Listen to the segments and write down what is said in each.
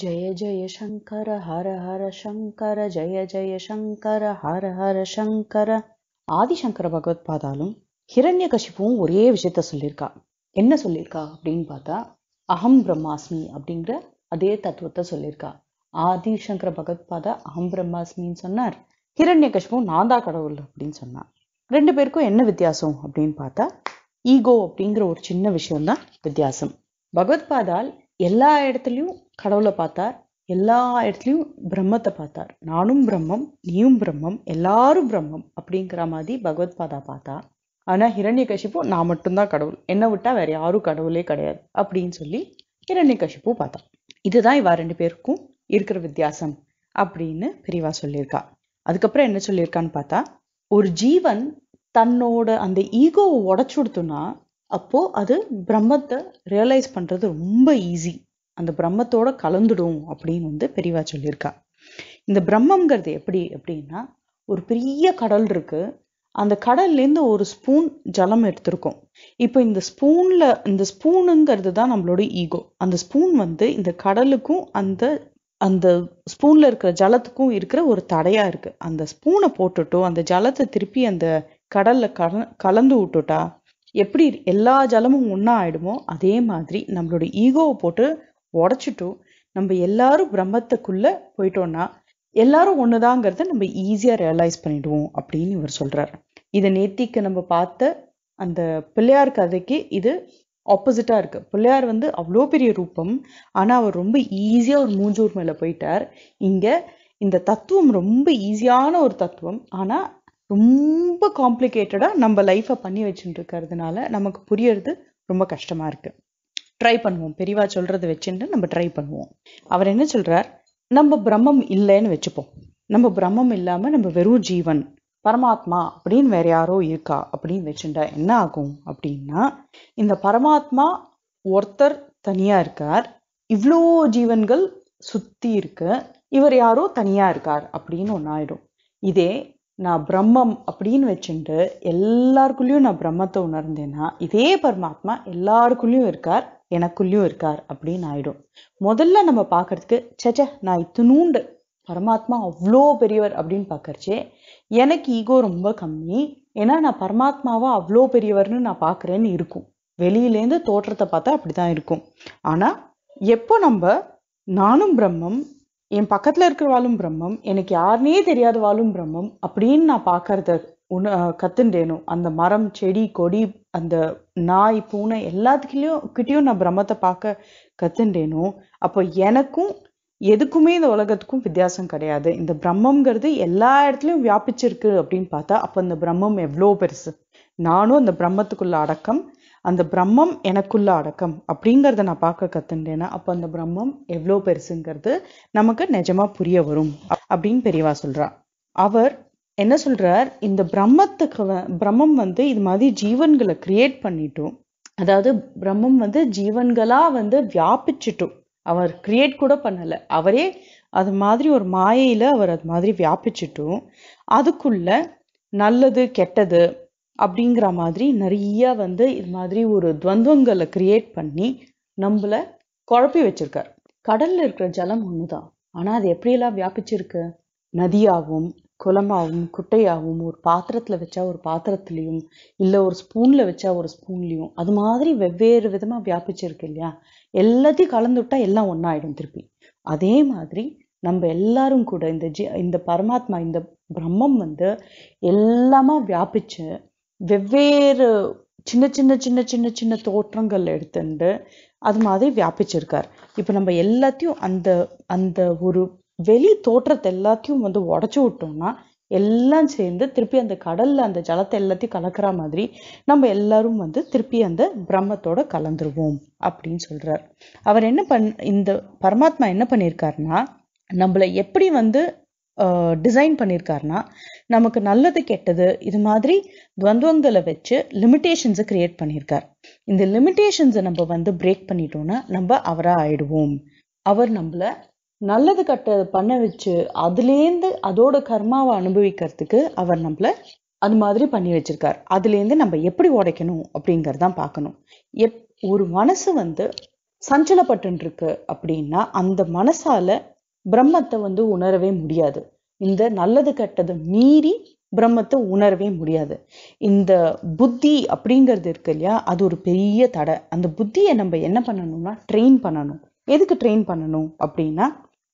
ஜய ஜய சங்கர ஹர ஹர சங்கர ஜய ஜய சங்கர ஹர ஹர சங்கர ஆதிசங்கர பகவத் பாதாலும் ஹிரண்ய கஷிப்பும் ஒரே விஷயத்த சொல்லியிருக்கா என்ன சொல்லியிருக்கா அப்படின்னு பார்த்தா அகம் பிரம்மாஸ்மி அப்படிங்கிற அதே தத்துவத்தை சொல்லியிருக்கா ஆதிசங்கர பகவத் பாதா அகம் பிரம்மாஸ்மின்னு சொன்னார் ஹிரண்ய கஷிப்பும் நாந்தா கடவுள் அப்படின்னு சொன்னார் ரெண்டு பேருக்கும் என்ன வித்தியாசம் அப்படின்னு பார்த்தா ஈகோ அப்படிங்கிற ஒரு சின்ன விஷயம்தான் வித்தியாசம் பகவத் பாதால் எல்லா இடத்துலையும் கடவுளை பார்த்தார் எல்லா இடத்துலையும் பிரம்மத்தை பார்த்தார் நானும் பிரம்மம் நீயும் பிரம்மம் எல்லாரும் பிரம்மம் அப்படிங்கிற மாதிரி பகவத் பாதா பார்த்தா ஆனால் ஹிரண்ய கஷிப்பு நான் மட்டும்தான் கடவுள் என்னை விட்டால் வேற யாரும் கடவுளே கிடையாது அப்படின்னு சொல்லி ஹிரண்ய கஷிப்பு பார்த்தா இதுதான் இவா ரெண்டு பேருக்கும் இருக்கிற வித்தியாசம் அப்படின்னு பிரிவா சொல்லியிருக்கா அதுக்கப்புறம் என்ன சொல்லியிருக்கான்னு பார்த்தா ஒரு ஜீவன் தன்னோட அந்த ஈகோவை உடச்சுடுத்துனா அப்போ அது பிரம்மத்தை ரியலைஸ் பண்றது ரொம்ப ஈஸி அந்த பிரம்மத்தோட கலந்துடும் அப்படின்னு வந்து பெரியவா சொல்லியிருக்கா இந்த பிரம்மங்கிறது எப்படி அப்படின்னா ஒரு பெரிய கடல் இருக்கு அந்த கடல்லேருந்து ஒரு ஸ்பூன் ஜலம் எடுத்திருக்கோம் இப்போ இந்த ஸ்பூனில் இந்த ஸ்பூனுங்கிறது தான் நம்மளோட ஈகோ அந்த ஸ்பூன் வந்து இந்த கடலுக்கும் அந்த அந்த ஸ்பூனில் இருக்கிற ஜலத்துக்கும் இருக்கிற ஒரு தடையாக இருக்குது அந்த ஸ்பூனை போட்டுட்டோ அந்த ஜலத்தை திருப்பி அந்த கடலில் கல கலந்து விட்டுட்டா எப்படி எல்லா ஜலமும் ஒன்றா ஆயிடுமோ அதே மாதிரி நம்மளோட ஈகோவை போட்டு உடச்சிட்டும் நம்ம எல்லாரும் பிரம்மத்துக்குள்ள போயிட்டோம்னா எல்லாரும் ஒண்ணுதாங்கிறத நம்ம ஈஸியாக ரியலைஸ் பண்ணிடுவோம் அப்படின்னு இவர் சொல்கிறார் இதை நேத்திக்கு நம்ம பார்த்த அந்த பிள்ளையார் கதைக்கு இது ஆப்போசிட்டாக இருக்குது பிள்ளையார் வந்து அவ்வளோ பெரிய ரூபம் ஆனால் அவர் ரொம்ப ஈஸியாக ஒரு மூஞ்சூர் மேலே போயிட்டார் இங்கே இந்த தத்துவம் ரொம்ப ஈஸியான ஒரு தத்துவம் ஆனால் ரொம்ப காம்ப்ளிகேட்டடாக நம்ம லைஃப பண்ணி வச்சுட்டு இருக்கிறதுனால நமக்கு புரியறது ரொம்ப கஷ்டமாக இருக்குது ட்ரை பண்ணுவோம் பெரியவா சொல்கிறத வச்சுட்டு நம்ம ட்ரை பண்ணுவோம் அவர் என்ன சொல்கிறார் நம்ம பிரம்மம் இல்லைன்னு வச்சுப்போம் நம்ம பிரம்மம் இல்லாமல் நம்ம வெறும் ஜீவன் பரமாத்மா அப்படின்னு வேற யாரோ இருக்கா அப்படின்னு வச்சுட்டா என்ன ஆகும் அப்படின்னா இந்த பரமாத்மா ஒருத்தர் தனியாக இருக்கார் இவ்வளோ ஜீவன்கள் சுற்றி இருக்கு இவர் யாரோ தனியாக இருக்கார் அப்படின்னு ஒன்றாயிடும் இதே நான் பிரம்மம் அப்படின்னு வச்சுட்டு எல்லாருக்குள்ளேயும் நான் பிரம்மத்தை உணர்ந்தேன்னா இதே பரமாத்மா எல்லாருக்குள்ளேயும் இருக்கார் எனக்குள்ளேயும் இருக்கார் அப்படின்னு ஆயிடும் முதல்ல நம்ம பார்க்கறதுக்கு சச்ச நான் இத்தனூண்டு பரமாத்மா அவ்வளோ பெரியவர் அப்படின்னு பார்க்கறச்சே எனக்கு ஈகோ ரொம்ப கம்மி ஏன்னா நான் பரமாத்மாவா அவ்வளோ பெரியவர்னு நான் பார்க்குறேன்னு இருக்கும் வெளியிலேருந்து தோற்றத்தை பார்த்தா அப்படி தான் இருக்கும் ஆனால் எப்போ நம்ம நானும் பிரம்மம் என் பக்கத்தில் இருக்கிற வாழும் பிரம்மம் எனக்கு யாருனே தெரியாத வாழும் பிரம்மம் அப்படின்னு நான் பார்க்கறத உண கத்துண்டேனும் அந்த மரம் செடி கொடி அந்த நாய் பூனை எல்லாத்துக்கிட்டையும் கிட்டேயும் நான் பிரம்மத்தை பார்க்க கத்துண்டேனும் அப்போ எனக்கும் எதுக்குமே இந்த உலகத்துக்கும் வித்தியாசம் கிடையாது இந்த பிரம்மங்கிறது எல்லா இடத்துலையும் வியாபிச்சிருக்கு அப்படின்னு பார்த்தா அப்போ இந்த பிரம்மம் எவ்வளோ பெருசு நானும் அந்த பிரம்மத்துக்குள்ள அடக்கம் அந்த பிரம்மம் எனக்குள்ள அடக்கம் அப்படிங்கிறத நான் பார்க்க கத்துட்டேன்னா அப்போ அந்த பிரம்மம் எவ்வளோ பெருசுங்கிறது நமக்கு நிஜமாக புரிய வரும் அப்படின்னு பெரியவா சொல்கிறா அவர் என்ன சொல்றார் இந்த பிரம்மத்துக்கு பிரம்மம் வந்து இது மாதிரி ஜீவன்களை கிரியேட் பண்ணிட்டோம் அதாவது பிரம்மம் வந்து ஜீவன்களாக வந்து வியாபிச்சிட்டோம் அவர் கிரியேட் கூட பண்ணலை அவரே அது மாதிரி ஒரு மாயையில் அவர் அது மாதிரி வியாபிச்சிட்டும் அதுக்குள்ள நல்லது கெட்டது அப்படிங்கிற மாதிரி நிறைய வந்து இது மாதிரி ஒரு துவந்தங்களை கிரியேட் பண்ணி நம்மளை குழப்பி வச்சிருக்கார் கடல்ல இருக்கிற ஜலம் ஒண்ணுதான் ஆனா ஆனால் அது எப்படியெல்லாம் வியாபிச்சிருக்கு நதியாகவும் குளமாகவும் குட்டையாகவும் ஒரு பாத்திரத்தில் வச்சா ஒரு பாத்திரத்துலேயும் இல்லை ஒரு ஸ்பூனில் வச்சா ஒரு ஸ்பூன்லயும் அது மாதிரி வெவ்வேறு விதமாக வியாபிச்சிருக்கு இல்லையா எல்லாத்தையும் கலந்து விட்டா எல்லாம் ஒன்னாயிடும் திருப்பி அதே மாதிரி நம்ம எல்லாரும் கூட இந்த ஜி இந்த பரமாத்மா இந்த பிரம்மம் வந்து எல்லாமா வியாபிச்சு வெவ்வேறு சின்ன சின்ன சின்ன சின்ன சின்ன தோற்றங்கள் எடுத்துட்டு அது மாதிரி வியாபிச்சிருக்கார் இப்போ நம்ம எல்லாத்தையும் அந்த அந்த ஒரு வெளி தோற்றத்தை எல்லாத்தையும் வந்து உடச்சி விட்டோம்னா எல்லாம் சேர்ந்து திருப்பி அந்த கடல்ல அந்த ஜலத்தை எல்லாத்தையும் கலக்கிற மாதிரி நம்ம எல்லாரும் வந்து திருப்பி அந்த பிரம்மத்தோட கலந்துருவோம் அப்படின்னு சொல்றார் அவர் என்ன பண் இந்த பரமாத்மா என்ன பண்ணியிருக்காருன்னா நம்மளை எப்படி வந்து டிசைன் பண்ணியிருக்காருனா நமக்கு நல்லது கெட்டது இது மாதிரி துவந்தங்களை வச்சு லிமிட்டேஷன்ஸை கிரியேட் பண்ணியிருக்கார் இந்த லிமிட்டேஷன்ஸை நம்ம வந்து பிரேக் பண்ணிட்டோம்னா நம்ம அவராக ஆயிடுவோம் அவர் நம்மளை நல்லது கட்ட பண்ண வச்சு அதுலேருந்து அதோட கர்மாவை அனுபவிக்கிறதுக்கு அவர் நம்மளை அது மாதிரி பண்ணி வச்சிருக்கார் அதுலேருந்து நம்ம எப்படி உடைக்கணும் அப்படிங்கிறதான் பார்க்கணும் எப் ஒரு மனசு வந்து சஞ்சலப்பட்டு இருக்கு அப்படின்னா அந்த மனசால பிரம்மத்தை வந்து உணரவே முடியாது இந்த நல்லது கெட்டதை மீறி பிரம்மத்தை உணரவே முடியாது இந்த புத்தி அப்படிங்கிறது இருக்கு இல்லையா அது ஒரு பெரிய தடை அந்த புத்தியை நம்ம என்ன பண்ணணும்னா ட்ரெயின் பண்ணணும் எதுக்கு ட்ரெயின் பண்ணணும் அப்படின்னா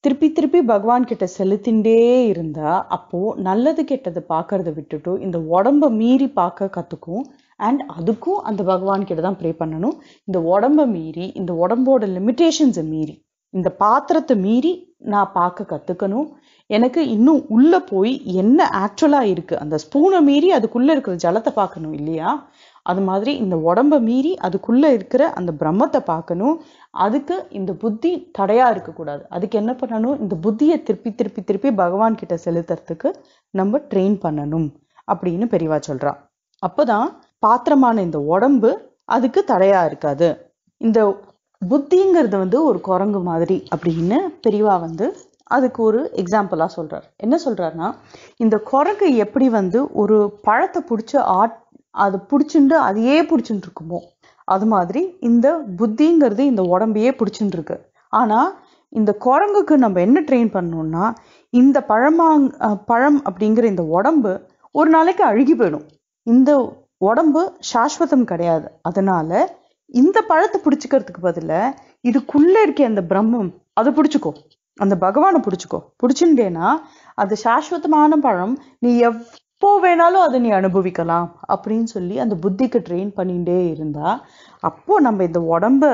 திருப்பி திருப்பி பகவான் கிட்ட செலுத்திண்டே இருந்தா அப்போ நல்லது கெட்டதை பார்க்கறத விட்டுட்டு இந்த உடம்ப மீறி பார்க்க கத்துக்கும் அண்ட் அதுக்கும் அந்த பகவான் கிட்ட தான் ப்ரே பண்ணணும் இந்த உடம்ப மீறி இந்த உடம்போட லிமிட்டேஷன்ஸை மீறி இந்த பாத்திரத்தை மீறி நான் பார்க்க கற்றுக்கணும் எனக்கு இன்னும் உள்ளே போய் என்ன ஆக்சுவலாக இருக்குது அந்த ஸ்பூனை மீறி அதுக்குள்ளே இருக்கிற ஜலத்தை பார்க்கணும் இல்லையா அது மாதிரி இந்த உடம்பை மீறி அதுக்குள்ளே இருக்கிற அந்த பிரம்மத்தை பார்க்கணும் அதுக்கு இந்த புத்தி தடையாக இருக்கக்கூடாது அதுக்கு என்ன பண்ணணும் இந்த புத்தியை திருப்பி திருப்பி திருப்பி பகவான் கிட்ட செலுத்துறதுக்கு நம்ம ட்ரெயின் பண்ணணும் அப்படின்னு பெரியவா சொல்கிறா அப்போ தான் பாத்திரமான இந்த உடம்பு அதுக்கு தடையாக இருக்காது இந்த புத்திங்கிறது வந்து ஒரு குரங்கு மாதிரி அப்படின்னு பெரியவா வந்து அதுக்கு ஒரு எக்ஸாம்பிளாக சொல்கிறார் என்ன சொல்கிறாருன்னா இந்த குரங்கு எப்படி வந்து ஒரு பழத்தை பிடிச்சி ஆட் அது பிடிச்சிண்டு அதையே பிடிச்சிட்டு இருக்குமோ அது மாதிரி இந்த புத்திங்கிறது இந்த உடம்பையே பிடிச்சிட்டு இருக்கு ஆனால் இந்த குரங்குக்கு நம்ம என்ன ட்ரெயின் பண்ணோம்னா இந்த பழமாங் பழம் அப்படிங்கிற இந்த உடம்பு ஒரு நாளைக்கு அழுகி போயிடும் இந்த உடம்பு சாஸ்வதம் கிடையாது அதனால இந்த பழத்தை பிடிச்சிக்கிறதுக்கு பதிலாக இதுக்குள்ளே இருக்க அந்த பிரம்மம் அதை பிடிச்சிக்கோ அந்த பகவானை பிடிச்சிக்கோ பிடிச்சிருந்தேன்னா அந்த சாஸ்வதமான பழம் நீ எப்போ வேணாலும் அதை நீ அனுபவிக்கலாம் அப்படின்னு சொல்லி அந்த புத்திக்கு ட்ரெயின் பண்ணிகிட்டே இருந்தா அப்போது நம்ம இந்த உடம்ப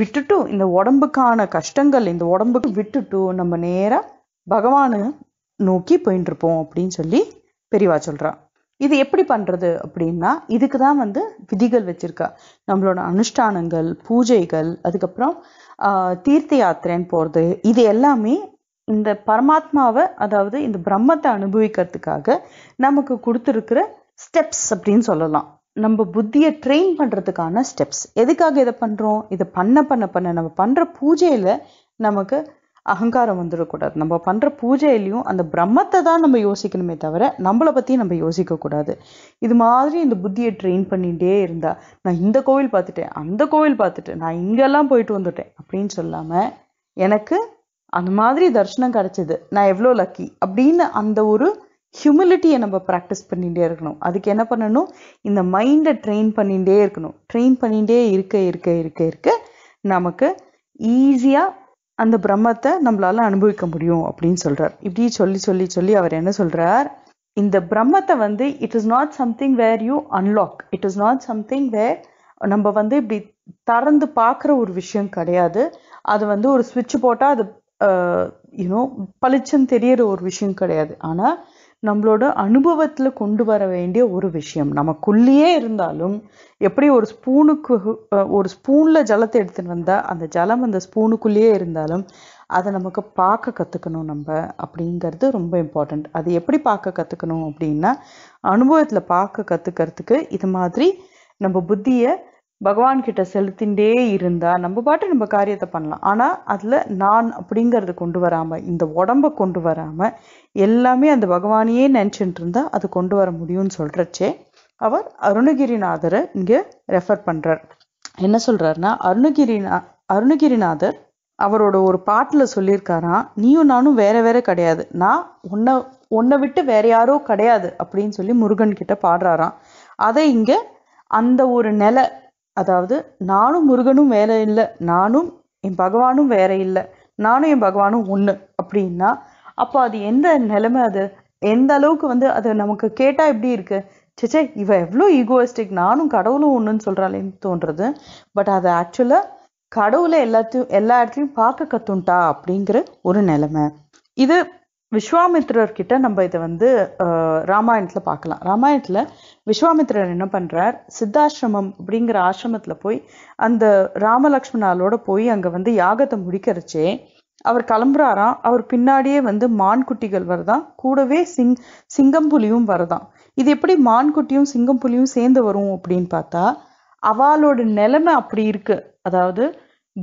விட்டுட்டும் இந்த உடம்புக்கான கஷ்டங்கள் இந்த உடம்புக்கு விட்டுட்டும் நம்ம நேராக பகவானை நோக்கி போயின்னு இருப்போம் அப்படின்னு சொல்லி பெரியவா சொல்றான் இது எப்படி பண்ணுறது அப்படின்னா இதுக்கு தான் வந்து விதிகள் வச்சுருக்கா நம்மளோட அனுஷ்டானங்கள் பூஜைகள் அதுக்கப்புறம் தீர்த்த யாத்திரைன்னு போகிறது இது எல்லாமே இந்த பரமாத்மாவை அதாவது இந்த பிரம்மத்தை அனுபவிக்கிறதுக்காக நமக்கு கொடுத்துருக்கிற ஸ்டெப்ஸ் அப்படின்னு சொல்லலாம் நம்ம புத்தியை ட்ரெயின் பண்ணுறதுக்கான ஸ்டெப்ஸ் எதுக்காக இதை பண்ணுறோம் இதை பண்ண பண்ண பண்ண நம்ம பண்ணுற பூஜையில் நமக்கு அகங்காரம் வந்துடக்கூடாது நம்ம பண்ணுற பூஜையிலையும் அந்த பிரம்மத்தை தான் நம்ம யோசிக்கணுமே தவிர நம்மளை பற்றி நம்ம யோசிக்கக்கூடாது இது மாதிரி இந்த புத்தியை ட்ரெயின் பண்ணிகிட்டே இருந்தால் நான் இந்த கோவில் பார்த்துட்டேன் அந்த கோவில் பார்த்துட்டு நான் இங்கெல்லாம் போயிட்டு வந்துட்டேன் அப்படின்னு சொல்லாமல் எனக்கு அந்த மாதிரி தர்ஷனம் கிடச்சிது நான் எவ்வளோ லக்கி அப்படின்னு அந்த ஒரு ஹியூமிலிட்டியை நம்ம ப்ராக்டிஸ் பண்ணிகிட்டே இருக்கணும் அதுக்கு என்ன பண்ணணும் இந்த மைண்டை ட்ரெயின் பண்ணிகிட்டே இருக்கணும் ட்ரெயின் பண்ணிகிட்டே இருக்க இருக்க இருக்க இருக்க நமக்கு ஈஸியாக அந்த பிரம்மத்தை நம்மளால அனுபவிக்க முடியும் அப்படின்னு சொல்றார் இப்படி சொல்லி சொல்லி சொல்லி அவர் என்ன சொல்றார் இந்த பிரம்மத்தை வந்து it is not something where you unlock it is not something where நம்ம வந்து இப்படி திறந்து பார்க்குற ஒரு விஷயம் கிடையாது அது வந்து ஒரு சுவிட்ச் போட்டால் அது யூனோ பளிச்சம் தெரியற ஒரு விஷயம் கிடையாது ஆனால் நம்மளோட அனுபவத்தில் கொண்டு வர வேண்டிய ஒரு விஷயம் நமக்குள்ளேயே இருந்தாலும் எப்படி ஒரு ஸ்பூனுக்கு ஒரு ஸ்பூனில் ஜலத்தை எடுத்துகிட்டு வந்தால் அந்த ஜலம் அந்த ஸ்பூனுக்குள்ளேயே இருந்தாலும் அதை நமக்கு பார்க்க கற்றுக்கணும் நம்ம அப்படிங்கிறது ரொம்ப இம்பார்ட்டண்ட் அது எப்படி பார்க்க கற்றுக்கணும் அப்படின்னா அனுபவத்தில் பார்க்க கற்றுக்கிறதுக்கு இது மாதிரி நம்ம புத்தியை பகவான் கிட்ட செலுத்திண்டே இருந்தால் நம்ம பாட்டு நம்ம காரியத்தை பண்ணலாம் ஆனால் அதில் நான் அப்படிங்கிறத கொண்டு வராமல் இந்த உடம்பை கொண்டு வராமல் எல்லாமே அந்த பகவானையே நினச்சிட்டு இருந்தால் அது கொண்டு வர முடியும்னு சொல்கிறச்சே அவர் அருணகிரிநாதரை இங்கே ரெஃபர் பண்ணுறார் என்ன சொல்கிறாருன்னா அருணகிரிநா அருணகிரிநாதர் அவரோட ஒரு பாட்டில் சொல்லியிருக்காராம் நீயும் நானும் வேற வேற கிடையாது நான் உன்னை உன்னை விட்டு வேற யாரோ கிடையாது அப்படின்னு சொல்லி முருகன் கிட்ட பாடுறாராம் அதை இங்கே அந்த ஒரு நிலை அதாவது நானும் முருகனும் வேற இல்லை நானும் என் பகவானும் வேற இல்லை நானும் என் பகவானும் ஒன்று அப்படின்னா அப்போ அது எந்த நிலைமை அது எந்த அளவுக்கு வந்து அது நமக்கு கேட்டால் எப்படி இருக்குது சேச்சே இவ எவ்வளோ ஈகோயிஸ்டிக் நானும் கடவுளும் ஒன்றுன்னு சொல்கிறாளேன்னு தோன்றது பட் அது ஆக்சுவலாக கடவுளை எல்லாத்தையும் எல்லா இடத்துலையும் பார்க்க கத்துண்டா அப்படிங்கிற ஒரு நிலைமை இது விஸ்வாமித்ரர் கிட்ட நம்ம இதை வந்து ராமாயணத்தில் பார்க்கலாம் ராமாயணத்தில் விஸ்வாமித்திரர் என்ன பண்ணுறார் சித்தாசிரமம் அப்படிங்கிற ஆசிரமத்தில் போய் அந்த ராமலக்ஷ்மணாலோட போய் அங்கே வந்து யாகத்தை முடிக்கிறச்சே அவர் கிளம்புறாராம் அவர் பின்னாடியே வந்து மான் குட்டிகள் வருதான் கூடவே சிங் சிங்கம்புலியும் வருதான் இது எப்படி மான்குட்டியும் சிங்கம்புலியும் சேர்ந்து வரும் அப்படின்னு பார்த்தா அவளோட நிலைமை அப்படி இருக்கு அதாவது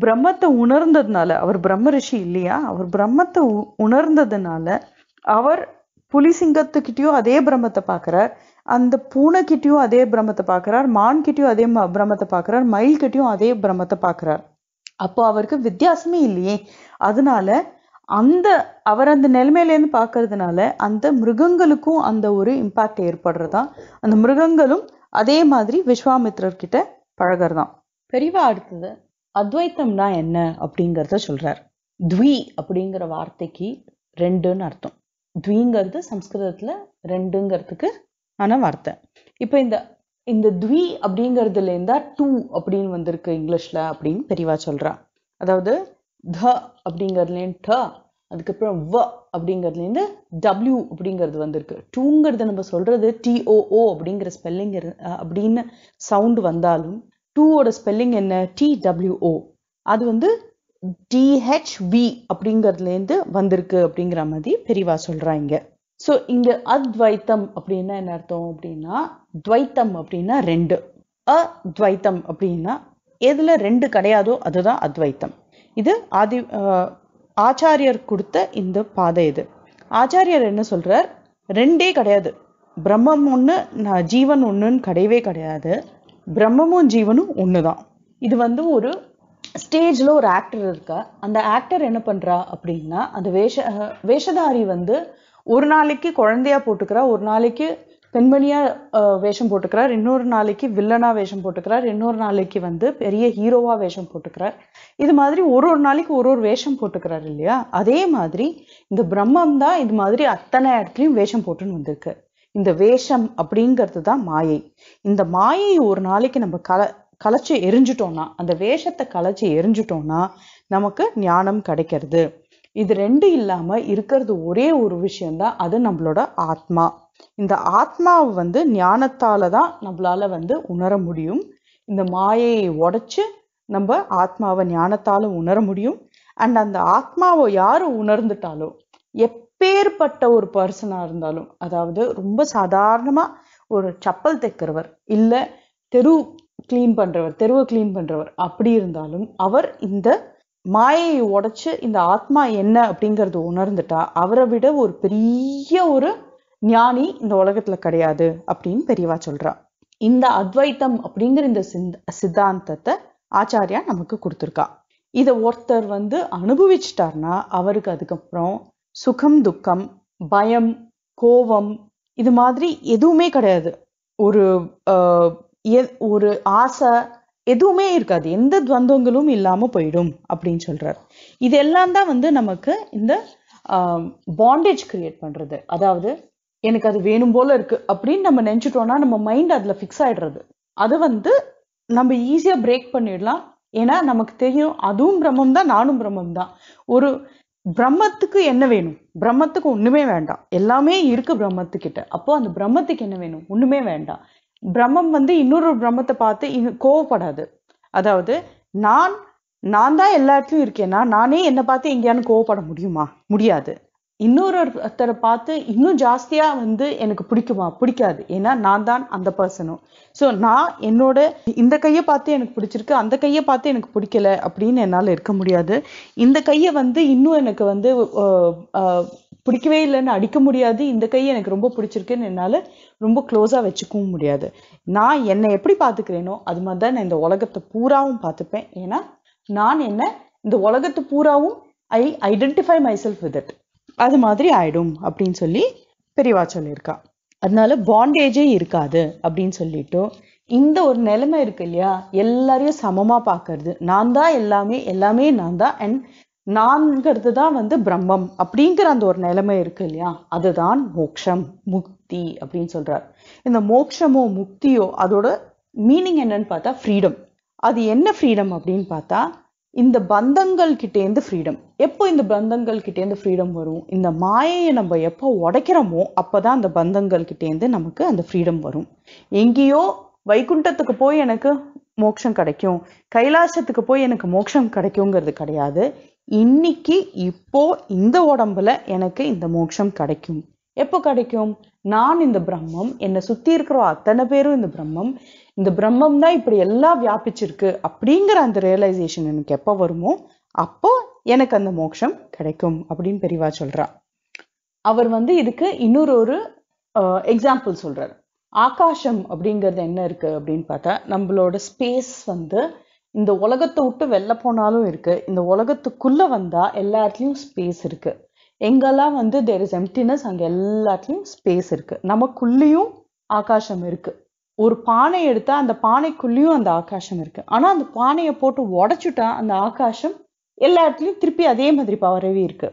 பிரம்மத்தை உணர்ந்ததுனால அவர் பிரம்ம ரிஷி இல்லையா அவர் பிரம்மத்தை உணர்ந்ததுனால அவர் புலி அதே பிரம்மத்தை பார்க்குறார் அந்த பூனைக்கிட்டயும் அதே பிரம்மத்தை பார்க்குறார் மான்கிட்டயும் அதே பிரம்மத்தை பார்க்குறார் மயில்கிட்டயும் அதே பிரம்மத்தை பார்க்குறார் அப்போ அவருக்கு வித்தியாசமே இல்லையே அதனால அந்த அவர் அந்த நிலைமையிலேருந்து பார்க்கறதுனால அந்த மிருகங்களுக்கும் அந்த ஒரு இம்பேக்ட் ஏற்படுறதா அந்த மிருகங்களும் அதே மாதிரி விஸ்வாமித்ரர்கிட்ட பழகிறதான் பெரிவா அடுத்தது அத்வைத்தம்னா என்ன அப்படிங்கிறத சொல்கிறார் த்வி அப்படிங்கிற வார்த்தைக்கு ரெண்டுன்னு அர்த்தம் துவிங்கிறது சம்ஸ்கிருதத்துல ரெண்டுங்கிறதுக்கு ஆன வார்த்தை இப்போ இந்த இந்த துவி அப்படிங்கிறதுலேருந்தா டூ அப்படின்னு வந்திருக்கு இங்கிலீஷில் அப்படின்னு தெளிவா சொல்றா அதாவது த அப்படிங்கிறதுலேருந்து ட அதுக்கப்புறம் வ அப்படிங்கிறதுலேருந்து டபிள்யூ அப்படிங்கிறது வந்திருக்கு டூங்கிறது நம்ம சொல்கிறது டிஓஓ அப்படிங்கிற ஸ்பெல்லிங் அப்படின்னு சவுண்டு வந்தாலும் டூவோட ஸ்பெல்லிங் என்ன டிடபிள்யூஓ அது வந்து டிஹெச்வி அப்படிங்கிறதுலேருந்து வந்திருக்கு அப்படிங்கிற மாதிரி பெரிவா சொல்கிறாங்க ஸோ இங்கே அத்வைத்தம் அப்படின்னா என்ன அர்த்தம் அப்படின்னா துவைத்தம் அப்படின்னா ரெண்டு அத்வைத்தம் அப்படின்னா எதில் ரெண்டு கிடையாதோ அதுதான் அத்வைத்தம் இது ஆதி ஆச்சாரியர் கொடுத்த இந்த பாதை இது ஆச்சாரியர் என்ன சொல்கிறார் ரெண்டே கிடையாது பிரம்மம் ஒன்று ஜீவன் ஒன்றுன்னு கிடையவே கிடையாது பிரம்மமும் ஜீவனும் ஒன்று தான் இது வந்து ஒரு ஸ்டேஜில் ஒரு ஆக்டர் இருக்கா அந்த ஆக்டர் என்ன பண்ணுறா அப்படின்னா அந்த வேஷ வேஷதாரி வந்து ஒரு நாளைக்கு குழந்தையா போட்டுக்கிறா ஒரு நாளைக்கு பெண்மணியாக வேஷம் போட்டுக்கிறார் இன்னொரு நாளைக்கு வில்லனாக வேஷம் போட்டுக்கிறார் இன்னொரு நாளைக்கு வந்து பெரிய ஹீரோவாக வேஷம் போட்டுக்கிறார் இது மாதிரி ஒரு ஒரு நாளைக்கு ஒரு ஒரு வேஷம் போட்டுக்கிறார் இல்லையா அதே மாதிரி இந்த பிரம்மம் தான் இது மாதிரி அத்தனை இடத்துலையும் வேஷம் போட்டுன்னு வந்திருக்கு இந்த வேஷம் அப்படிங்கிறது தான் மாயை இந்த மாயையை ஒரு நாளைக்கு நம்ம கல கலைச்சி எரிஞ்சிட்டோம்னா அந்த வேஷத்தை கலைச்சி எரிஞ்சிட்டோம்னா நமக்கு ஞானம் கிடைக்கிறது இது ரெண்டு இல்லாமல் இருக்கிறது ஒரே ஒரு விஷயந்தான் அது நம்மளோட ஆத்மா இந்த ஆத்மாவை வந்து ஞானத்தால் தான் நம்மளால் வந்து உணர முடியும் இந்த மாயையை உடச்சி நம்ம ஆத்மாவை ஞானத்தால் உணர முடியும் அண்ட் அந்த ஆத்மாவை யார் உணர்ந்துட்டாலோ எப் எப்பேற்பட்ட ஒரு பர்சனா இருந்தாலும் அதாவது ரொம்ப சாதாரணமா ஒரு சப்பல் தைக்கிறவர் இல்ல தெரு கிளீன் பண்றவர் தெருவை கிளீன் பண்றவர் அப்படி இருந்தாலும் அவர் இந்த மாயையை உடைச்சு இந்த ஆத்மா என்ன அப்படிங்கிறது உணர்ந்துட்டா அவரை விட ஒரு பெரிய ஒரு ஞானி இந்த உலகத்துல கிடையாது அப்படின்னு பெரியவா சொல்றா இந்த அத்வைத்தம் அப்படிங்கிற இந்த சித்தாந்தத்தை ஆச்சாரியா நமக்கு கொடுத்துருக்கா இதை ஒருத்தர் வந்து அனுபவிச்சிட்டார்னா அவருக்கு அதுக்கப்புறம் சுகம் துக்கம் பயம் கோபம் இது மாதிரி எதுவுமே கிடையாது ஒரு ஒரு ஆசை எதுவுமே இருக்காது எந்த துவந்தங்களும் இல்லாமல் போயிடும் அப்படின்னு சொல்கிறார் இதெல்லாம் தான் வந்து நமக்கு இந்த பாண்டேஜ் கிரியேட் பண்றது அதாவது எனக்கு அது வேணும் போல இருக்கு அப்படின்னு நம்ம நினைச்சிட்டோம்னா நம்ம மைண்ட் அதில் ஃபிக்ஸ் ஆயிடுறது அது வந்து நம்ம ஈஸியா பிரேக் பண்ணிடலாம் ஏன்னா நமக்கு தெரியும் அதுவும் பிரம்மம் தான் நானும் பிரம்மம் தான் ஒரு பிரம்மத்துக்கு என்ன வேணும் பிரம்மத்துக்கு ஒண்ணுமே வேண்டாம் எல்லாமே இருக்கு பிரம்மத்துக்கிட்ட அப்போ அந்த பிரம்மத்துக்கு என்ன வேணும் ஒண்ணுமே வேண்டாம் பிரம்மம் வந்து இன்னொரு பிரம்மத்தை பார்த்து கோவப்படாது அதாவது நான் நான் தான் எல்லா இருக்கேன்னா நானே என்னை பார்த்து எங்கேயானு கோவப்பட முடியுமா முடியாது இன்னொருத்தரை பார்த்து இன்னும் ஜாஸ்தியாக வந்து எனக்கு பிடிக்குமா பிடிக்காது ஏன்னா நான் தான் அந்த பர்சனும் ஸோ நான் என்னோட இந்த கையை பார்த்து எனக்கு பிடிச்சிருக்கு அந்த கையை பார்த்து எனக்கு பிடிக்கல அப்படின்னு என்னால் இருக்க முடியாது இந்த கையை வந்து இன்னும் எனக்கு வந்து பிடிக்கவே இல்லைன்னு அடிக்க முடியாது இந்த கையை எனக்கு ரொம்ப பிடிச்சிருக்குன்னு என்னால் ரொம்ப க்ளோஸாக வச்சுக்கவும் முடியாது நான் என்னை எப்படி பார்த்துக்கிறேனோ அது மாதிரி தான் நான் இந்த உலகத்தை பூராவும் பார்த்துப்பேன் ஏன்னா நான் என்ன இந்த உலகத்து பூராவும் I identify myself with it அது மாதிரி ஆயிடும் அப்படின்னு சொல்லி பெரியவா சொல்லியிருக்கா அதனால பாண்டேஜே இருக்காது அப்படின்னு சொல்லிட்டு இந்த ஒரு நிலைமை இருக்கு இல்லையா எல்லாரையும் சமமா பார்க்கறது நான் தான் எல்லாமே எல்லாமே நான் தான் அண்ட் நான்கிறது தான் வந்து பிரம்மம் அப்படிங்கிற அந்த ஒரு நிலைமை இருக்கு இல்லையா அதுதான் மோக்ஷம் முக்தி அப்படின்னு சொல்றார் இந்த மோக்ஷமோ முக்தியோ அதோட மீனிங் என்னன்னு பார்த்தா ஃப்ரீடம் அது என்ன ஃப்ரீடம் அப்படின்னு பார்த்தா இந்த பந்தங்கள் கிட்டேருந்து ஃப்ரீடம் எப்போ இந்த பந்தங்கள் கிட்டேருந்து ஃப்ரீடம் வரும் இந்த மாயையை நம்ம எப்போ உடைக்கிறோமோ அப்போ தான் அந்த பந்தங்கள் கிட்டேருந்து நமக்கு அந்த ஃப்ரீடம் வரும் எங்கேயோ வைகுண்டத்துக்கு போய் எனக்கு மோட்சம் கிடைக்கும் கைலாசத்துக்கு போய் எனக்கு மோட்சம் கிடைக்குங்கிறது கிடையாது இன்னைக்கு இப்போ இந்த உடம்புல எனக்கு இந்த மோட்சம் கிடைக்கும் எப்போ கிடைக்கும் நான் இந்த பிரம்மம் என்னை சுற்றி இருக்கிற அத்தனை பேரும் இந்த பிரம்மம் இந்த பிரம்மம் தான் இப்படி எல்லாம் வியாபிச்சிருக்கு அப்படிங்கிற அந்த ரியலைசேஷன் எனக்கு எப்போ வருமோ அப்போ எனக்கு அந்த மோட்சம் கிடைக்கும் அப்படின்னு பெரிவா சொல்றா அவர் வந்து இதுக்கு இன்னொரு ஒரு எக்ஸாம்பிள் சொல்றாரு ஆகாஷம் அப்படிங்கிறது என்ன இருக்கு அப்படின்னு பார்த்தா நம்மளோட ஸ்பேஸ் வந்து இந்த உலகத்தை விட்டு வெளில போனாலும் இருக்கு இந்த உலகத்துக்குள்ள வந்தா எல்லா ஸ்பேஸ் இருக்கு எங்கெல்லாம் வந்து தேர் இஸ் எம்டினஸ் அங்கே எல்லாத்துலயும் ஸ்பேஸ் இருக்கு நமக்குள்ளேயும் ஆகாசம் இருக்கு ஒரு பானை எடுத்தா அந்த பானைக்குள்ளேயும் அந்த ஆகாசம் இருக்கு ஆனா அந்த பானையை போட்டு உடைச்சுட்டா அந்த ஆகாசம் எல்லா இடத்துலயும் திருப்பி அதே மாதிரி பரவி இருக்கு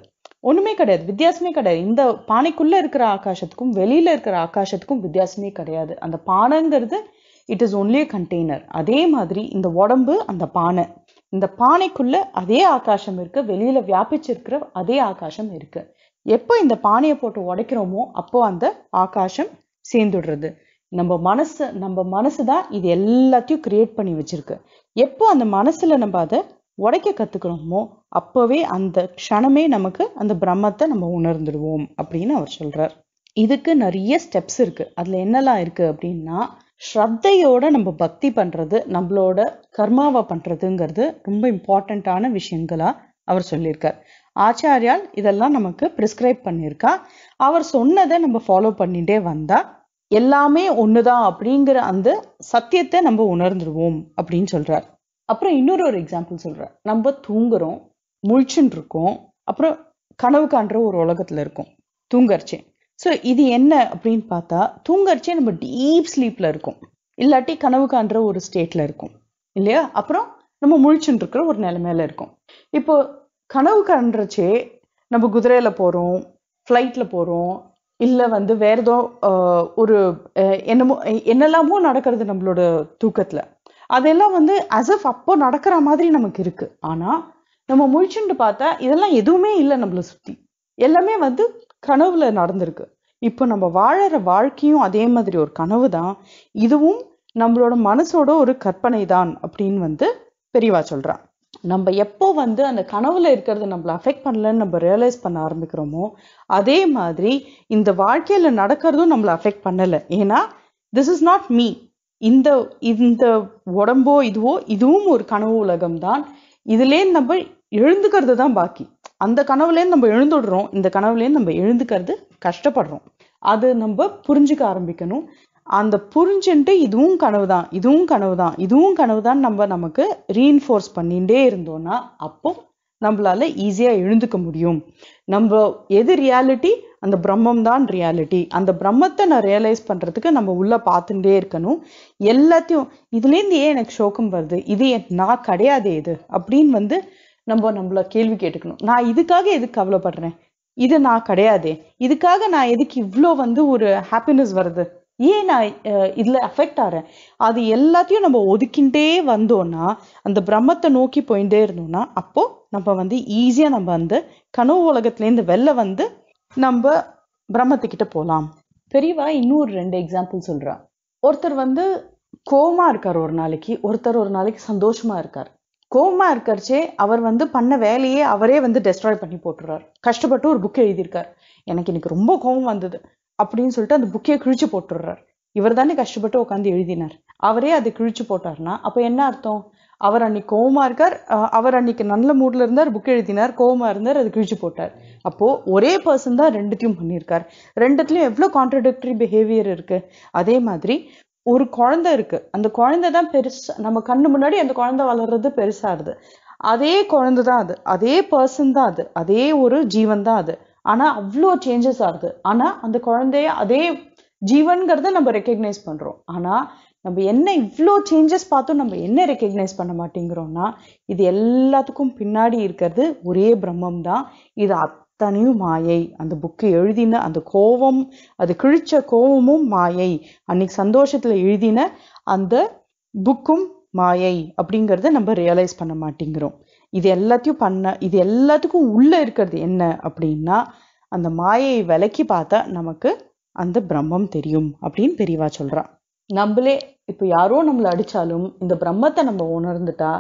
ஒண்ணுமே கிடையாது வித்தியாசமே கிடையாது இந்த பானைக்குள்ள இருக்கிற ஆகாசத்துக்கும் வெளியில இருக்கிற ஆகாசத்துக்கும் வித்தியாசமே கிடையாது அந்த பானைங்கிறது இட் இஸ் ஒன்லி கண்டெய்னர் அதே மாதிரி இந்த உடம்பு அந்த பானை இந்த பானைக்குள்ள அதே ஆகாசம் இருக்கு வெளியில வியாபிச்சிருக்கிற அதே ஆகாசம் இருக்கு எப்போ இந்த பானையை போட்டு உடைக்கிறோமோ அப்போ அந்த ஆகாசம் சேர்ந்துடுறது நம்ம மனசு நம்ம மனசு தான் இது எல்லாத்தையும் கிரியேட் பண்ணி வச்சிருக்கு எப்போ அந்த மனசில் நம்ம அதை உடைக்க கற்றுக்கணுமோ அப்போவே அந்த க்ஷணமே நமக்கு அந்த பிரம்மத்தை நம்ம உணர்ந்துடுவோம் அப்படின்னு அவர் சொல்கிறார் இதுக்கு நிறைய ஸ்டெப்ஸ் இருக்குது அதில் என்னெல்லாம் இருக்குது அப்படின்னா ஸ்ரத்தையோட நம்ம பக்தி பண்ணுறது நம்மளோட கர்மாவை பண்ணுறதுங்கிறது ரொம்ப இம்பார்ட்டண்ட்டான விஷயங்களாக அவர் சொல்லியிருக்கார் ஆச்சாரியால் இதெல்லாம் நமக்கு பிரிஸ்கிரைப் பண்ணியிருக்கா அவர் சொன்னதை நம்ம ஃபாலோ பண்ணிகிட்டே வந்தால் எல்லாமே ஒண்ணுதான் அப்படிங்கிற அந்த சத்தியத்தை நம்ம உணர்ந்துருவோம் அப்படின்னு சொல்றார் அப்புறம் இன்னொரு ஒரு எக்ஸாம்பிள் சொல்ற நம்ம தூங்குறோம் முழிச்சுன்னு இருக்கோம் அப்புறம் கனவு காண்ற ஒரு உலகத்துல இருக்கும் தூங்கர்ச்சி ஸோ இது என்ன அப்படின்னு பார்த்தா தூங்கர்ச்சி நம்ம டீப் ஸ்லீப்ல இருக்கும் இல்லாட்டி கனவு காண்ற ஒரு ஸ்டேட்ல இருக்கும் இல்லையா அப்புறம் நம்ம முழிச்சுட்டு இருக்கிற ஒரு நிலைமையில இருக்கும் இப்போ கனவு காண்றச்சே நம்ம குதிரையில போறோம் ஃப்ளைட்ல போறோம் இல்லை வந்து வேற ஏதோ ஒரு என்னமோ என்னெல்லாமோ நடக்கிறது நம்மளோட தூக்கத்தில் அதெல்லாம் வந்து அஸ் அஃப் அப்போ நடக்கிற மாதிரி நமக்கு இருக்கு ஆனால் நம்ம முழிச்சுட்டு பார்த்தா இதெல்லாம் எதுவுமே இல்லை நம்மளை சுற்றி எல்லாமே வந்து கனவுல நடந்திருக்கு இப்போ நம்ம வாழற வாழ்க்கையும் அதே மாதிரி ஒரு கனவு தான் இதுவும் நம்மளோட மனசோட ஒரு கற்பனை தான் அப்படின்னு வந்து பெரியவா சொல்கிறான் நம்ம எப்போ வந்து அந்த கனவுல இருக்கிறது நம்மளை அஃபெக்ட் பண்ணலன்னு நம்ம ரியலைஸ் பண்ண ஆரம்பிக்கிறோமோ அதே மாதிரி இந்த வாழ்க்கையில நடக்கிறதும் நம்மளை அஃபெக்ட் பண்ணலை ஏன்னா திஸ் இஸ் நாட் மீ இந்த இந்த உடம்போ இதுவோ இதுவும் ஒரு கனவு உலகம் தான் இதுலேருந்து நம்ம எழுந்துக்கிறது தான் பாக்கி அந்த கனவுலேருந்து நம்ம எழுந்துடுறோம் இந்த கனவுலேருந்து நம்ம எழுந்துக்கிறது கஷ்டப்படுறோம் அது நம்ம புரிஞ்சுக்க ஆரம்பிக்கணும் அந்த புரிஞ்சுன்ட்டு இதுவும் கனவு தான் இதுவும் கனவு தான் இதுவும் கனவு தான் நம்ம நமக்கு ரீஎன்ஃபோர்ஸ் பண்ணிகிட்டே இருந்தோம்னா அப்போ நம்மளால ஈஸியாக எழுந்துக்க முடியும் நம்ம எது ரியாலிட்டி அந்த பிரம்மம் தான் ரியாலிட்டி அந்த பிரம்மத்தை நான் ரியலைஸ் பண்ணுறதுக்கு நம்ம உள்ளே பார்த்துட்டே இருக்கணும் எல்லாத்தையும் இதுலேருந்து ஏன் எனக்கு சோகம் வருது இது நான் கிடையாது இது அப்படின்னு வந்து நம்ம நம்மளை கேள்வி கேட்டுக்கணும் நான் இதுக்காக எதுக்கு கவலைப்படுறேன் இது நான் கிடையாது இதுக்காக நான் எதுக்கு இவ்வளோ வந்து ஒரு ஹாப்பினஸ் வருது ஏன் நான் இதில் அஃபெக்ட் ஆகிறேன் அது எல்லாத்தையும் நம்ம ஒதுக்கிண்டே வந்தோம்னா அந்த பிரம்மத்தை நோக்கி போயிட்டே இருந்தோம்னா அப்போது நம்ம வந்து ஈஸியாக நம்ம அந்த கனவு உலகத்துலேருந்து வெளில வந்து நம்ம பிரம்மத்துக்கிட்ட போகலாம் பெரியவா இன்னொரு ரெண்டு எக்ஸாம்பிள் சொல்கிறேன் ஒருத்தர் வந்து கோமா இருக்கார் ஒரு நாளைக்கு ஒருத்தர் ஒரு நாளைக்கு சந்தோஷமாக இருக்கார் கோமா இருக்கிறச்சே அவர் வந்து பண்ண வேலையே அவரே வந்து டெஸ்ட்ராய் பண்ணி போட்டுறார் கஷ்டப்பட்டு ஒரு புக் எழுதியிருக்கார் எனக்கு இன்னைக்கு ரொம்ப கோபம் வந்தது அப்படின்னு சொல்லிட்டு அந்த புக்கையை கிழிச்சு போட்டுடுறார் இவர் தானே கஷ்டப்பட்டு உட்காந்து எழுதினார் அவரே அதை கிழிச்சு போட்டார்னா அப்போ என்ன அர்த்தம் அவர் அன்னைக்கு கோவமா இருக்கார் அவர் அன்னைக்கு நல்ல மூட்ல இருந்தார் புக் எழுதினார் கோவமா இருந்தார் அது கிழிச்சு போட்டார் அப்போ ஒரே பர்சன் தான் ரெண்டுத்தையும் பண்ணியிருக்கார் ரெண்டுத்துலயும் எவ்வளோ கான்ட்ரடிக்டரி பிஹேவியர் இருக்கு அதே மாதிரி ஒரு குழந்தை இருக்கு அந்த குழந்தை தான் பெருசு நம்ம கண்ணு முன்னாடி அந்த குழந்தை வளர்றது பெருசாருது அதே குழந்தை தான் அது அதே பர்சன் தான் அது அதே ஒரு ஜீவன் தான் அது ஆனால் அவ்வளோ சேஞ்சஸ் ஆகுது ஆனால் அந்த குழந்தைய அதே ஜீவன்கிறத நம்ம ரெக்கக்னைஸ் பண்ணுறோம் ஆனால் நம்ம என்ன இவ்வளோ சேஞ்சஸ் பார்த்தும் நம்ம என்ன ரெக்கக்னைஸ் பண்ண மாட்டேங்கிறோம்னா இது எல்லாத்துக்கும் பின்னாடி இருக்கிறது ஒரே பிரம்மம் தான் இது அத்தனையும் மாயை அந்த புக்கு எழுதின அந்த கோவம் அது கிழிச்ச கோவமும் மாயை அன்னைக்கு சந்தோஷத்தில் எழுதின அந்த புக்கும் மாயை அப்படிங்கிறத நம்ம ரியலைஸ் பண்ண மாட்டேங்கிறோம் இது எல்லாத்தையும் பண்ண இது எல்லாத்துக்கும் உள்ளே இருக்கிறது என்ன அப்படின்னா அந்த மாயையை விலக்கி பார்த்தா நமக்கு அந்த பிரம்மம் தெரியும் அப்படின்னு பெரியவா சொல்கிறான் நம்மளே இப்போ யாரோ நம்மளை அடித்தாலும் இந்த பிரம்மத்தை நம்ம உணர்ந்துட்டா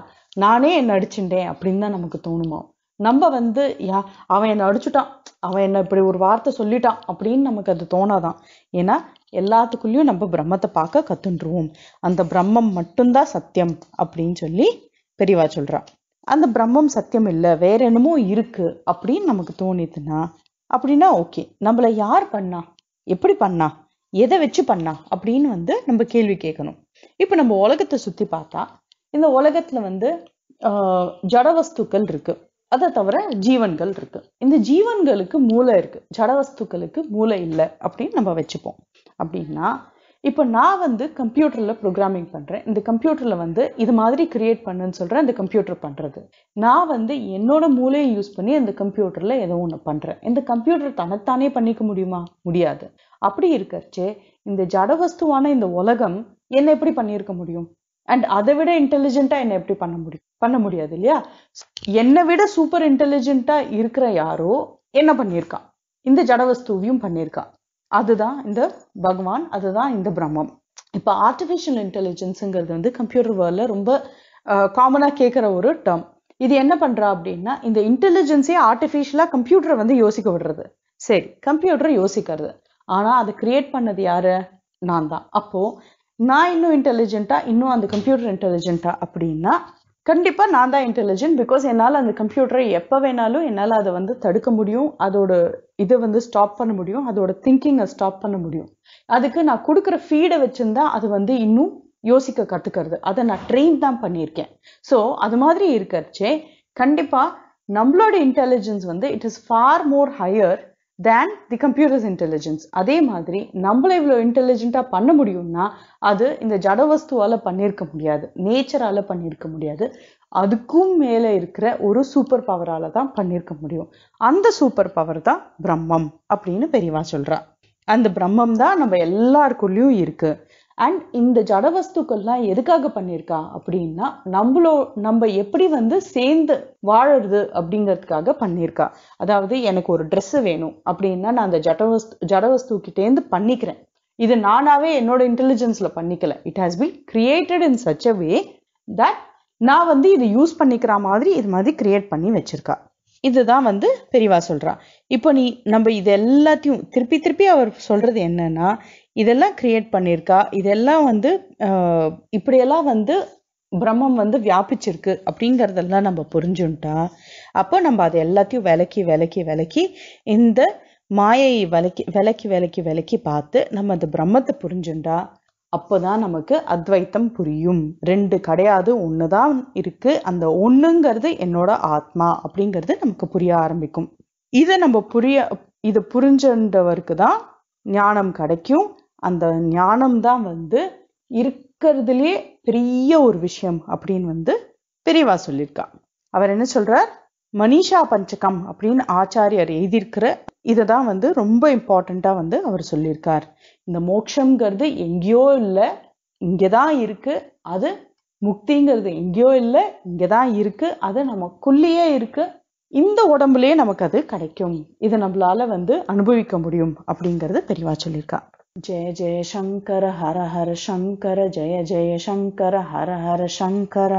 நானே என்ன அடிச்சுட்டேன் அப்படின்னு தான் நமக்கு தோணுமா நம்ம வந்து யா அவன் என்னை அடிச்சுட்டான் அவன் என்ன இப்படி ஒரு வார்த்தை சொல்லிட்டான் அப்படின்னு நமக்கு அது தோணாதான் ஏன்னா எல்லாத்துக்குள்ளேயும் நம்ம பிரம்மத்தை பார்க்க கற்றுன்றுவோம் அந்த பிரம்மம் மட்டும்தான் சத்தியம் அப்படின்னு சொல்லி பெரியவா சொல்கிறான் அந்த பிரம்மம் சத்தியம் இல்லை வேற என்னமோ இருக்கு அப்படின்னு நமக்கு தோணிதுன்னா அப்படின்னா ஓகே நம்மள யார் பண்ணா எப்படி பண்ணா எதை வச்சு பண்ணா அப்படின்னு வந்து நம்ம கேள்வி கேட்கணும் இப்போ நம்ம உலகத்தை சுற்றி பார்த்தா இந்த உலகத்துல வந்து ஜடவஸ்துக்கள் இருக்கு அதை தவிர ஜீவன்கள் இருக்கு இந்த ஜீவன்களுக்கு மூளை இருக்கு ஜடவஸ்துக்களுக்கு மூளை இல்லை அப்படின்னு நம்ம வச்சுப்போம் அப்படின்னா இப்போ நான் வந்து கம்ப்யூட்டரில் ப்ரோக்ராமிங் பண்ணுறேன் இந்த கம்ப்யூட்டரில் வந்து இது மாதிரி கிரியேட் பண்ணுன்னு சொல்கிறேன் இந்த கம்ப்யூட்டர் பண்ணுறது நான் வந்து என்னோட மூளையை யூஸ் பண்ணி அந்த கம்ப்யூட்டரில் ஏதோ ஒன்று பண்ணுறேன் இந்த கம்ப்யூட்டர் தனத்தானே பண்ணிக்க முடியுமா முடியாது அப்படி இருக்கிறச்சே இந்த ஜடவஸ்துவான இந்த உலகம் என்ன எப்படி பண்ணியிருக்க முடியும் அண்ட் அதை விட இன்டெலிஜென்ட்டாக என்ன எப்படி பண்ண முடியும் பண்ண முடியாது இல்லையா என்னை விட சூப்பர் இன்டெலிஜென்ட்டாக இருக்கிற யாரோ என்ன பண்ணியிருக்கான் இந்த ஜடவஸ்துவையும் பண்ணியிருக்கான் அதுதான் இந்த பகவான் அதுதான் இந்த பிரம்மம் இப்போ ஆர்டிஃபிஷியல் இன்டெலிஜென்ஸுங்கிறது வந்து கம்ப்யூட்டர் வேர்ல ரொம்ப காமனாக கேட்குற ஒரு டேர்ம் இது என்ன பண்ணுறா அப்படின்னா இந்த இன்டெலிஜென்ஸே ஆர்டிஃபிஷியலாக கம்ப்யூட்டரை வந்து யோசிக்க விடுறது சரி கம்ப்யூட்டர் யோசிக்கிறது ஆனால் அதை கிரியேட் பண்ணது யாரு நான் தான் அப்போது நான் இன்னும் இன்டெலிஜென்ட்டா இன்னும் அந்த கம்ப்யூட்டர் இன்டெலிஜென்ட்டா அப்படின்னா கண்டிப்பாக நான் தான் இன்டெலிஜென்ட் பிகாஸ் என்னால் அந்த கம்ப்யூட்டரை எப்போ வேணாலும் என்னால் அதை வந்து தடுக்க முடியும் அதோட இதை வந்து ஸ்டாப் பண்ண முடியும் அதோட திங்கிங்கை ஸ்டாப் பண்ண முடியும் அதுக்கு நான் கொடுக்குற ஃபீடை வச்சுருந்தா அது வந்து இன்னும் யோசிக்க கற்றுக்கிறது அதை நான் ட்ரெயின் தான் பண்ணியிருக்கேன் ஸோ அது மாதிரி இருக்கிறச்சே கண்டிப்பாக நம்மளோட இன்டெலிஜென்ஸ் வந்து it is far more higher than the computers intelligence அதே மாதிரி நம்மளை இவ்வளோ இன்டெலிஜென்ட்டாக பண்ண முடியும்னா அது இந்த ஜடவஸ்துவால் பண்ணியிருக்க முடியாது நேச்சரால் பண்ணியிருக்க முடியாது அதுக்கும் மேலே இருக்கிற ஒரு சூப்பர் பவரால் தான் பண்ணியிருக்க முடியும் அந்த சூப்பர் பவர் தான் பிரம்மம் அப்படின்னு பெரியவா சொல்கிறா அந்த பிரம்மம் தான் நம்ம எல்லாருக்குள்ளேயும் இருக்குது அண்ட் இந்த ஜட எதுக்காக பண்ணியிருக்கா அப்படின்னா நம்மளோ நம்ம எப்படி வந்து சேர்ந்து வாழறது அப்படிங்கிறதுக்காக பண்ணியிருக்கா அதாவது எனக்கு ஒரு ட்ரெஸ் வேணும் அப்படின்னா நான் அந்த ஜட வஸ்து ஜட பண்ணிக்கிறேன் இது நானாவே என்னோட இன்டெலிஜென்ஸ்ல பண்ணிக்கல it has been created in such a way that நான் வந்து இது யூஸ் பண்ணிக்கிற மாதிரி இது மாதிரி கிரியேட் பண்ணி வச்சிருக்கா இதுதான் வந்து பெரியவா சொல்றா இப்போ நீ நம்ம இது எல்லாத்தையும் திருப்பி திருப்பி அவர் சொல்றது என்னன்னா இதெல்லாம் கிரியேட் பண்ணியிருக்கா இதெல்லாம் வந்து இப்படியெல்லாம் வந்து பிரம்மம் வந்து வியாபிச்சிருக்கு அப்படிங்கிறதெல்லாம் நம்ம புரிஞ்சுட்டா அப்போ நம்ம அதை எல்லாத்தையும் விலக்கி விலக்கி விலக்கி இந்த மாயை விலக்கி விலக்கி விலக்கி விலக்கி பார்த்து நம்ம அந்த பிரம்மத்தை புரிஞ்சுட்டா அப்போ தான் நமக்கு அத்வைத்தம் புரியும் ரெண்டு கிடையாது ஒன்று தான் இருக்குது அந்த ஒன்றுங்கிறது என்னோட ஆத்மா அப்படிங்கிறது நமக்கு புரிய ஆரம்பிக்கும் இதை நம்ம புரிய இதை புரிஞ்சவருக்கு தான் ஞானம் கிடைக்கும் அந்த ஞானம்தான் வந்து இருக்கிறதுலே பெரிய ஒரு விஷயம் அப்படின்னு வந்து பெரியவா சொல்லியிருக்கா அவர் என்ன சொல்றார் மனிஷா பஞ்சகம் அப்படின்னு ஆச்சாரியர் எழுதியிருக்கிற இதை தான் வந்து ரொம்ப இம்பார்ட்டண்ட்டாக வந்து அவர் சொல்லியிருக்கார் இந்த மோட்சங்கிறது எங்கேயோ இல்லை இங்கே தான் இருக்குது அது முக்திங்கிறது எங்கேயோ இல்லை இங்கே தான் இருக்குது அது நமக்குள்ளேயே இருக்குது இந்த உடம்புலயே நமக்கு அது கிடைக்கும் இதை நம்மளால வந்து அனுபவிக்க முடியும் அப்படிங்கிறது தெளிவாக சொல்லியிருக்கா जय जय शंकर हर हर शंकर जय जय शंकर हर हर शंकर